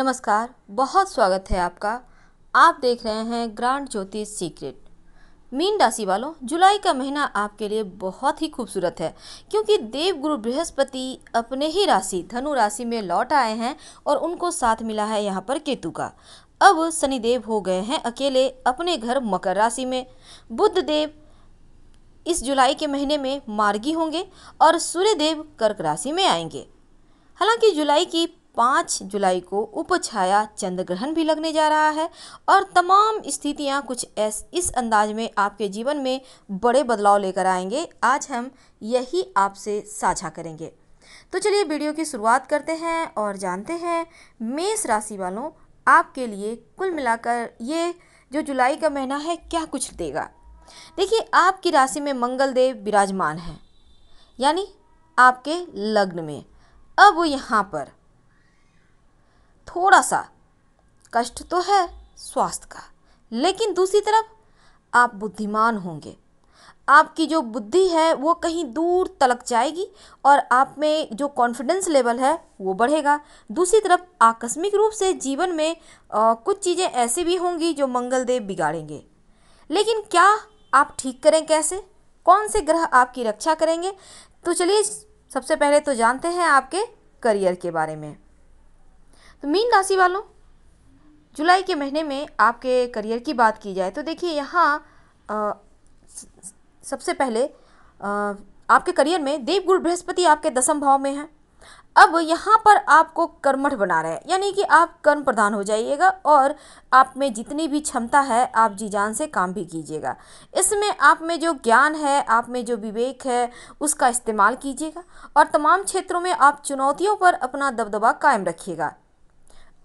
नमस्कार बहुत स्वागत है आपका आप देख रहे हैं ग्रांड ज्योतिष सीक्रेट मीन राशि वालों जुलाई का महीना आपके लिए बहुत ही खूबसूरत है क्योंकि देव गुरु बृहस्पति अपने ही राशि धनु राशि में लौट आए हैं और उनको साथ मिला है यहाँ पर केतु का अब शनिदेव हो गए हैं अकेले अपने घर मकर राशि में बुद्ध देव इस जुलाई के महीने में मार्गी होंगे और सूर्यदेव कर्क राशि में आएंगे हालांकि जुलाई की पाँच जुलाई को उपछाया चंद्र ग्रहण भी लगने जा रहा है और तमाम स्थितियाँ कुछ ऐस इस अंदाज में आपके जीवन में बड़े बदलाव लेकर आएंगे आज हम यही आपसे साझा करेंगे तो चलिए वीडियो की शुरुआत करते हैं और जानते हैं मेष राशि वालों आपके लिए कुल मिलाकर ये जो जुलाई का महीना है क्या कुछ देगा देखिए आपकी राशि में मंगलदेव विराजमान है यानी आपके लग्न में अब यहाँ पर थोड़ा सा कष्ट तो है स्वास्थ्य का लेकिन दूसरी तरफ आप बुद्धिमान होंगे आपकी जो बुद्धि है वो कहीं दूर तलक जाएगी और आप में जो कॉन्फिडेंस लेवल है वो बढ़ेगा दूसरी तरफ आकस्मिक रूप से जीवन में आ, कुछ चीज़ें ऐसी भी होंगी जो मंगलदेव बिगाड़ेंगे लेकिन क्या आप ठीक करें कैसे कौन से ग्रह आपकी रक्षा करेंगे तो चलिए सबसे पहले तो जानते हैं आपके करियर के बारे में तो मीन राशि वालों जुलाई के महीने में आपके करियर की बात की जाए तो देखिए यहाँ सबसे पहले आ, आपके करियर में देवगुरु बृहस्पति आपके दसम भाव में है अब यहाँ पर आपको कर्मठ बना रहे हैं यानी कि आप कर्म प्रधान हो जाइएगा और आप में जितनी भी क्षमता है आप जी जान से काम भी कीजिएगा इसमें आप में जो ज्ञान है आप में जो विवेक है उसका इस्तेमाल कीजिएगा और तमाम क्षेत्रों में आप चुनौतियों पर अपना दबदबा कायम रखिएगा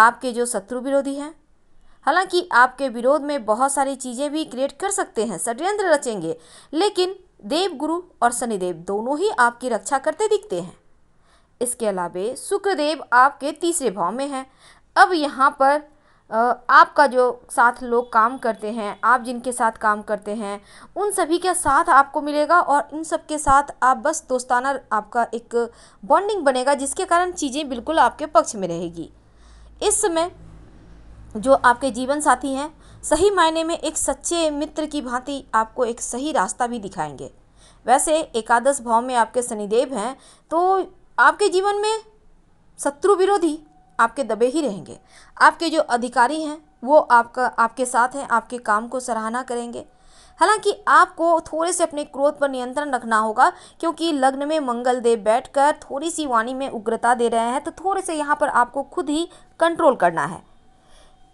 आपके जो शत्रु विरोधी हैं हालांकि आपके विरोध में बहुत सारी चीज़ें भी क्रिएट कर सकते हैं षड्यंत्र रचेंगे लेकिन देव गुरु और शनिदेव दोनों ही आपकी रक्षा करते दिखते हैं इसके अलावे शुक्रदेव आपके तीसरे भाव में हैं अब यहाँ पर आपका जो साथ लोग काम करते हैं आप जिनके साथ काम करते हैं उन सभी का साथ आपको मिलेगा और इन सब के साथ आप बस दोस्ताना आपका एक बॉन्डिंग बनेगा जिसके कारण चीज़ें बिल्कुल आपके पक्ष में रहेगी इस समय जो आपके जीवन साथी हैं सही मायने में एक सच्चे मित्र की भांति आपको एक सही रास्ता भी दिखाएंगे वैसे एकादश भाव में आपके शनिदेव हैं तो आपके जीवन में शत्रु विरोधी आपके दबे ही रहेंगे आपके जो अधिकारी हैं वो आपका आपके साथ हैं आपके काम को सराहना करेंगे हालांकि आपको थोड़े से अपने क्रोध पर नियंत्रण रखना होगा क्योंकि लग्न में मंगल देव बैठकर थोड़ी सी वाणी में उग्रता दे रहे हैं तो थोड़े से यहाँ पर आपको खुद ही कंट्रोल करना है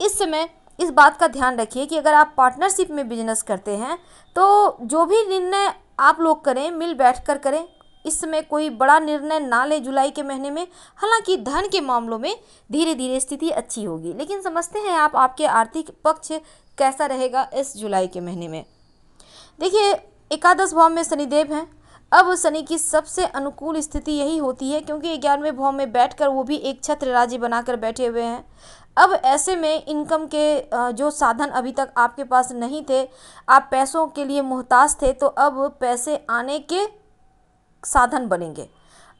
इस समय इस बात का ध्यान रखिए कि अगर आप पार्टनरशिप में बिजनेस करते हैं तो जो भी निर्णय आप लोग करें मिल बैठ कर करें इस समय कोई बड़ा निर्णय ना लें जुलाई के महीने में हालांकि धन के मामलों में धीरे धीरे स्थिति अच्छी होगी लेकिन समझते हैं आप आपके आर्थिक पक्ष कैसा रहेगा इस जुलाई के महीने में देखिए एकादश भाव में शनिदेव हैं अब शनि की सबसे अनुकूल स्थिति यही होती है क्योंकि ग्यारहवें भाव में बैठकर वो भी एक छत्र राज्य बनाकर बैठे हुए हैं अब ऐसे में इनकम के जो साधन अभी तक आपके पास नहीं थे आप पैसों के लिए मोहताज थे तो अब पैसे आने के साधन बनेंगे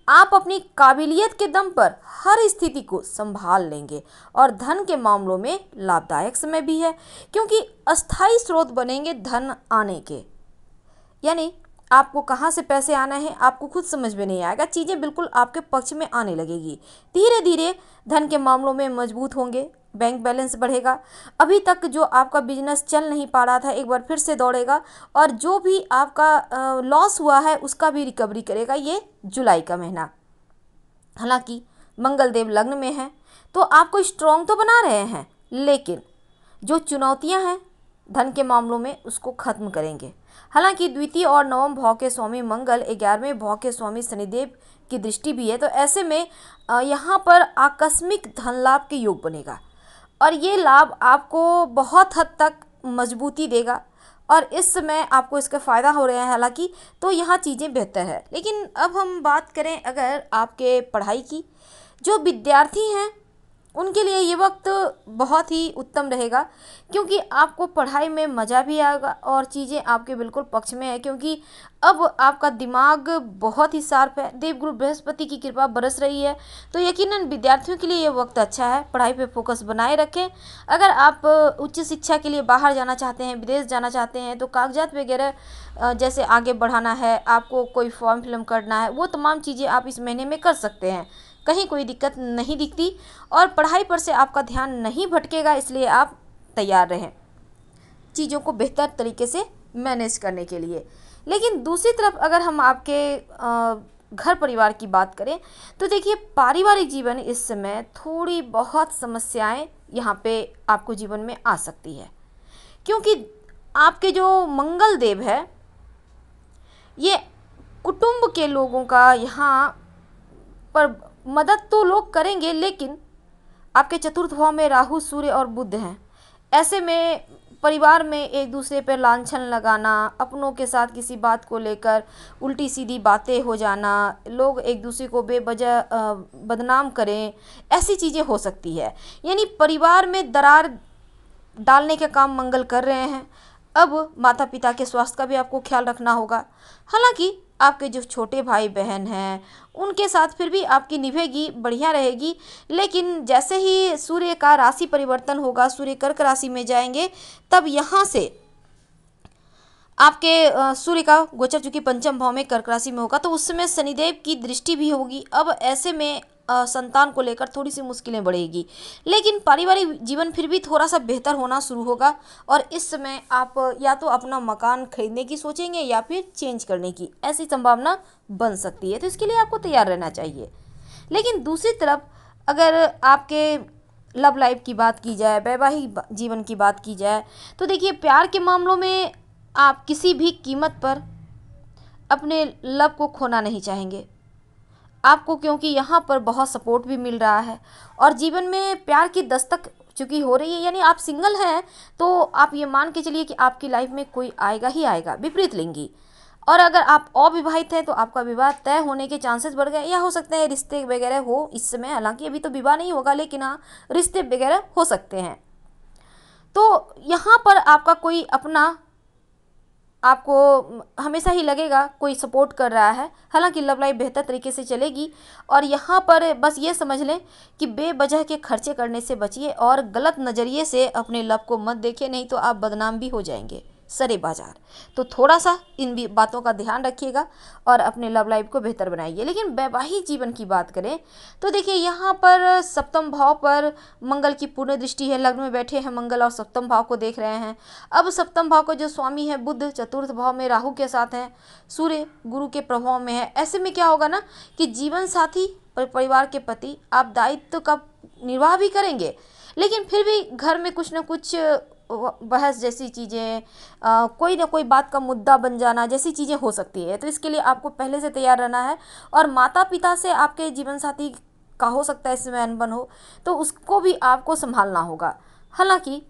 आप अपनी काबिलियत के दम पर हर स्थिति को संभाल लेंगे और धन के मामलों में लाभदायक समय भी है क्योंकि अस्थाई स्रोत बनेंगे धन आने के यानी आपको कहाँ से पैसे आना है आपको खुद समझ में नहीं आएगा चीज़ें बिल्कुल आपके पक्ष में आने लगेगी धीरे धीरे धन के मामलों में मजबूत होंगे बैंक बैलेंस बढ़ेगा अभी तक जो आपका बिजनेस चल नहीं पा रहा था एक बार फिर से दौड़ेगा और जो भी आपका लॉस हुआ है उसका भी रिकवरी करेगा ये जुलाई का महीना हालांकि मंगलदेव लग्न में है तो आपको स्ट्रांग तो बना रहे हैं लेकिन जो चुनौतियां हैं धन के मामलों में उसको खत्म करेंगे हालांकि द्वितीय और नवम भाव के स्वामी मंगल ग्यारहवें भाव के स्वामी शनिदेव की दृष्टि भी है तो ऐसे में यहाँ पर आकस्मिक धन लाभ के योग बनेगा और ये लाभ आपको बहुत हद तक मजबूती देगा और इस समय आपको इसका फ़ायदा हो रहा है हालांकि तो यहाँ चीज़ें बेहतर है लेकिन अब हम बात करें अगर आपके पढ़ाई की जो विद्यार्थी हैं उनके लिए ये वक्त बहुत ही उत्तम रहेगा क्योंकि आपको पढ़ाई में मज़ा भी आएगा और चीज़ें आपके बिल्कुल पक्ष में है क्योंकि अब आपका दिमाग बहुत ही शार्प है देवगुरु बृहस्पति की कृपा बरस रही है तो यकीनन विद्यार्थियों के लिए ये वक्त अच्छा है पढ़ाई पे फोकस बनाए रखें अगर आप उच्च शिक्षा के लिए बाहर जाना चाहते हैं विदेश जाना चाहते हैं तो कागजात वगैरह जैसे आगे बढ़ाना है आपको कोई फॉर्म फिलम करना है वो तमाम चीज़ें आप इस महीने में कर सकते हैं कहीं कोई दिक्कत नहीं दिखती और पढ़ाई पर से आपका ध्यान नहीं भटकेगा इसलिए आप तैयार रहें चीज़ों को बेहतर तरीके से मैनेज करने के लिए लेकिन दूसरी तरफ अगर हम आपके घर परिवार की बात करें तो देखिए पारिवारिक जीवन इस समय थोड़ी बहुत समस्याएं यहाँ पे आपको जीवन में आ सकती है क्योंकि आपके जो मंगल देव है ये कुटुंब के लोगों का यहाँ पर मदद तो लोग करेंगे लेकिन आपके चतुर्थ भाव में राहु सूर्य और बुद्ध हैं ऐसे में परिवार में एक दूसरे पर लांछन लगाना अपनों के साथ किसी बात को लेकर उल्टी सीधी बातें हो जाना लोग एक दूसरे को बेबजह बदनाम करें ऐसी चीज़ें हो सकती है यानी परिवार में दरार डालने का काम मंगल कर रहे हैं अब माता पिता के स्वास्थ्य का भी आपको ख्याल रखना होगा हालांकि आपके जो छोटे भाई बहन हैं उनके साथ फिर भी आपकी निभेगी बढ़िया रहेगी लेकिन जैसे ही सूर्य का राशि परिवर्तन होगा सूर्य कर्क राशि में जाएंगे तब यहाँ से आपके सूर्य का गोचर चूंकि पंचम भाव में कर्क राशि में होगा तो उस समय शनिदेव की दृष्टि भी होगी अब ऐसे में संतान को लेकर थोड़ी सी मुश्किलें बढ़ेगी लेकिन पारिवारिक जीवन फिर भी थोड़ा सा बेहतर होना शुरू होगा और इस समय आप या तो अपना मकान खरीदने की सोचेंगे या फिर चेंज करने की ऐसी संभावना बन सकती है तो इसके लिए आपको तैयार रहना चाहिए लेकिन दूसरी तरफ अगर आपके लव लाइफ की बात की जाए वैवाहिक जीवन की बात की जाए तो देखिए प्यार के मामलों में आप किसी भी कीमत पर अपने लव को खोना नहीं चाहेंगे आपको क्योंकि यहाँ पर बहुत सपोर्ट भी मिल रहा है और जीवन में प्यार की दस्तक चूँकि हो रही है यानी आप सिंगल हैं तो आप ये मान के चलिए कि आपकी लाइफ में कोई आएगा ही आएगा विपरीत लेंगी और अगर आप अविवाहित हैं तो आपका विवाह तय होने के चांसेस बढ़ गए या हो सकते हैं रिश्ते वगैरह हो इस समय हालांकि अभी तो विवाह नहीं होगा लेकिन हाँ रिश्ते वगैरह हो सकते हैं तो यहाँ पर आपका कोई अपना आपको हमेशा ही लगेगा कोई सपोर्ट कर रहा है हालांकि लव लाइफ बेहतर तरीके से चलेगी और यहाँ पर बस ये समझ लें कि बेवजह के खर्चे करने से बचिए और गलत नज़रिए से अपने लव को मत देखिए नहीं तो आप बदनाम भी हो जाएंगे सरे बाजार तो थोड़ा सा इन भी बातों का ध्यान रखिएगा और अपने लव लाइफ को बेहतर बनाइए लेकिन वैवाहिक जीवन की बात करें तो देखिए यहाँ पर सप्तम भाव पर मंगल की पूर्ण दृष्टि है लग्न में बैठे हैं मंगल और सप्तम भाव को देख रहे हैं अब सप्तम भाव का जो स्वामी है बुद्ध चतुर्थ भाव में राहू के साथ हैं सूर्य गुरु के प्रभाव में है ऐसे में क्या होगा ना कि जीवन साथी और परिवार के प्रति आप दायित्व का निर्वाह भी करेंगे लेकिन फिर भी घर में कुछ ना कुछ बहस जैसी चीज़ें कोई ना कोई बात का मुद्दा बन जाना जैसी चीज़ें हो सकती है तो इसके लिए आपको पहले से तैयार रहना है और माता पिता से आपके जीवन साथी का हो सकता है इसमें अनबन हो तो उसको भी आपको संभालना होगा हालांकि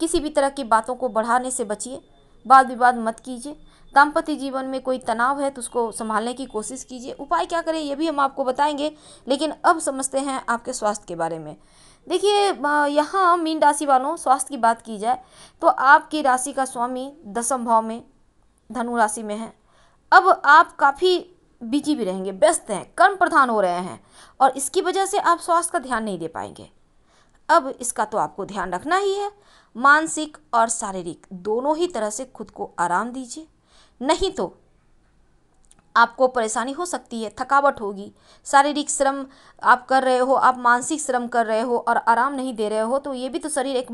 किसी भी तरह की बातों को बढ़ाने से बचिए वाद विवाद मत कीजिए दाम्पत्य जीवन में कोई तनाव है तो उसको संभालने की कोशिश कीजिए उपाय क्या करें ये भी हम आपको बताएंगे लेकिन अब समझते हैं आपके स्वास्थ्य के बारे में देखिए यहाँ मीन राशि वालों स्वास्थ्य की बात की जाए तो आपकी राशि का स्वामी दसम भाव में धनु राशि में है अब आप काफ़ी बिजी भी रहेंगे व्यस्त हैं कर्म प्रधान हो रहे हैं और इसकी वजह से आप स्वास्थ्य का ध्यान नहीं दे पाएंगे अब इसका तो आपको ध्यान रखना ही है मानसिक और शारीरिक दोनों ही तरह से खुद को आराम दीजिए नहीं तो आपको परेशानी हो सकती है थकावट होगी शारीरिक श्रम आप कर रहे हो आप मानसिक श्रम कर रहे हो और आराम नहीं दे रहे हो तो ये भी तो शरीर एक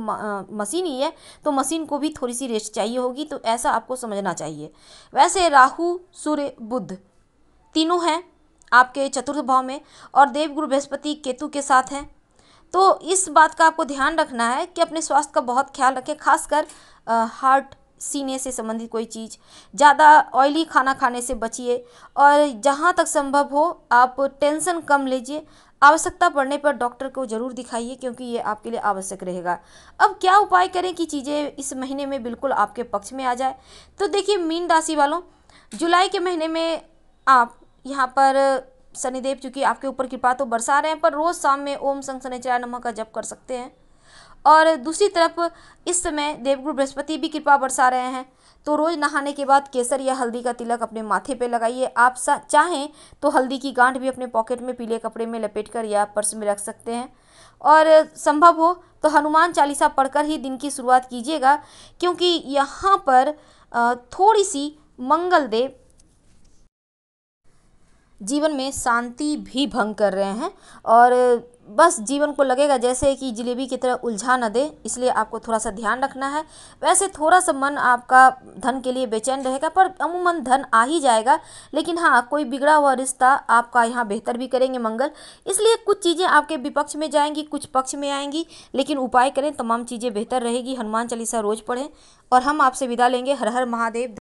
मशीन ही है तो मशीन को भी थोड़ी सी रेस्ट चाहिए होगी तो ऐसा आपको समझना चाहिए वैसे राहु सूर्य बुद्ध तीनों हैं आपके चतुर्थ भाव में और देवगुरु बृहस्पति केतु के साथ हैं तो इस बात का आपको ध्यान रखना है कि अपने स्वास्थ्य का बहुत ख्याल रखें खासकर हार्ट सीने से संबंधित कोई चीज़ ज़्यादा ऑयली खाना खाने से बचिए और जहाँ तक संभव हो आप टेंशन कम लीजिए आवश्यकता पड़ने पर डॉक्टर को ज़रूर दिखाइए क्योंकि ये आपके लिए आवश्यक रहेगा अब क्या उपाय करें कि चीज़ें इस महीने में बिल्कुल आपके पक्ष में आ जाए तो देखिए मीन राशि वालों जुलाई के महीने में आप यहाँ पर शनिदेव चूँकि आपके ऊपर कृपा तो बरसा रहे हैं पर रोज़ शाम में ओम संग शनिचराय नमः का जप कर सकते हैं और दूसरी तरफ इस समय देवगुरु बृहस्पति भी कृपा बरसा रहे हैं तो रोज़ नहाने के बाद केसर या हल्दी का तिलक अपने माथे पे लगाइए आप चाहें तो हल्दी की गांठ भी अपने पॉकेट में पीले कपड़े में लपेट कर या पर्स में रख सकते हैं और संभव हो तो हनुमान चालीसा पढ़कर ही दिन की शुरुआत कीजिएगा क्योंकि यहाँ पर थोड़ी सी मंगल देव जीवन में शांति भी भंग कर रहे हैं और बस जीवन को लगेगा जैसे कि जलेबी की तरह उलझा न दे इसलिए आपको थोड़ा सा ध्यान रखना है वैसे थोड़ा सा मन आपका धन के लिए बेचैन रहेगा पर अमूमन धन आ ही जाएगा लेकिन हाँ कोई बिगड़ा हुआ रिश्ता आपका यहाँ बेहतर भी करेंगे मंगल इसलिए कुछ चीज़ें आपके विपक्ष में जाएंगी कुछ पक्ष में आएंगी लेकिन उपाय करें तमाम चीज़ें बेहतर रहेगी हनुमान चालीसा रोज़ पढ़ें और हम आपसे विदा लेंगे हर हर महादेव